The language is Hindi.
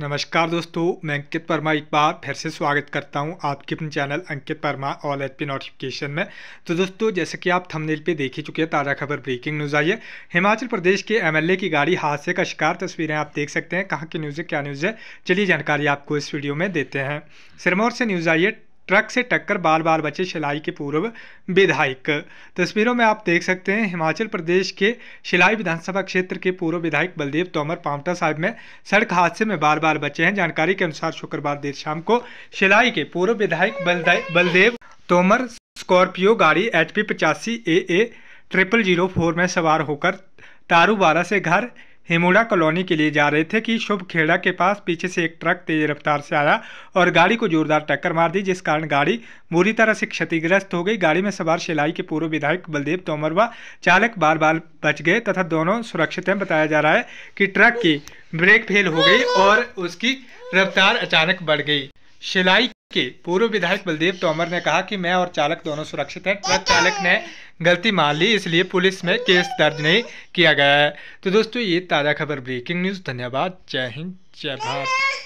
नमस्कार दोस्तों मैं अंकित वर्मा एक बार फिर से स्वागत करता हूं आपके अपने channel Ankit Verma all H P notification में तो दोस्तों जैसे कि आप थंबनेल पे देख ही चुके हैं ताज़ा खबर ब्रेकिंग न्यूज़ आई है हिमाचल प्रदेश के एमएलए की गाड़ी हादसे का शिकार तस्वीरें आप देख सकते हैं कहाँ की न्यूज़ है क्या न्यूज़ है चलिए जानकारी आपको इस वीडियो में देते हैं सिरमौर से न्यूज़ आई है ट्रक से टक्कर बाल बाल बचे शिलाई के पूर्व विधायक तस्वीरों में आप देख सकते हैं हिमाचल प्रदेश के शिलाई विधानसभा क्षेत्र के पूर्व विधायक बलदेव तोमर पांवटा साहब में सड़क हादसे में बाल बाल बचे हैं जानकारी के अनुसार शुक्रवार देर शाम को शिलाई के पूर्व विधायक बलदेव तोमर स्कॉर्पियो गाड़ी एच पी पचासी A A triple zero four में सवार होकर तारूबारा से घर हेमुड़ा कॉलोनी के लिए जा रहे थे कि शुभ खेड़ा के पास पीछे से एक ट्रक तेज रफ्तार से आया और गाड़ी को जोरदार टक्कर मार दी जिस कारण गाड़ी बुरी तरह से क्षतिग्रस्त हो गई गाड़ी में सवार शिलाई के पूर्व विधायक बलदेव तोमर व चालक बार बार बच गए तथा दोनों सुरक्षित हैं बताया जा रहा है कि ट्रक की ब्रेक फेल हो गई और उसकी रफ्तार अचानक बढ़ गई शिलाई के पूर्व विधायक बलदेव तोमर ने कहा कि मैं और चालक दोनों सुरक्षित हैं ट्रक चालक ने गलती मान ली इसलिए पुलिस में केस दर्ज नहीं किया गया है तो दोस्तों ये ताज़ा खबर ब्रेकिंग न्यूज़ धन्यवाद जय हिंद जय भारत